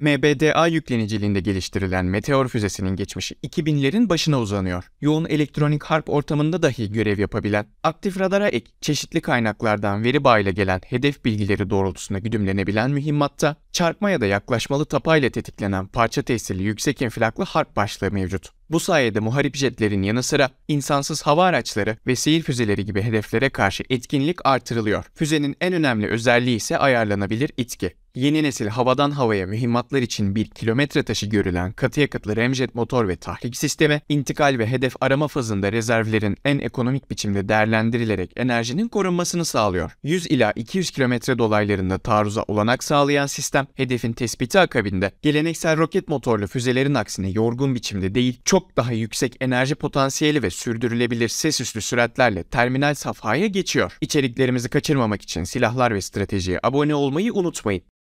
MBDA yükleniciliğinde geliştirilen Meteor füzesinin geçmişi 2000'lerin başına uzanıyor. Yoğun elektronik harp ortamında dahi görev yapabilen, aktif radara ek, çeşitli kaynaklardan veri bağıyla gelen hedef bilgileri doğrultusunda güdümlenebilen mühimmatta, çarpma ya da yaklaşmalı tapayla tetiklenen parça tesirli yüksek enflaklı harp başlığı mevcut. Bu sayede muharip jetlerin yanı sıra insansız hava araçları ve seyir füzeleri gibi hedeflere karşı etkinlik artırılıyor. Füzenin en önemli özelliği ise ayarlanabilir itki. Yeni nesil havadan havaya mühimmatlar için bir kilometre taşı görülen katı yakıtlı Remjet motor ve tahrik sistemi, intikal ve hedef arama fazında rezervlerin en ekonomik biçimde değerlendirilerek enerjinin korunmasını sağlıyor. 100 ila 200 kilometre dolaylarında taarruza olanak sağlayan sistem, hedefin tespiti akabinde geleneksel roket motorlu füzelerin aksine yorgun biçimde değil, çok daha yüksek enerji potansiyeli ve sürdürülebilir ses üstü süratlerle terminal safhaya geçiyor. İçeriklerimizi kaçırmamak için silahlar ve stratejiye abone olmayı unutmayın.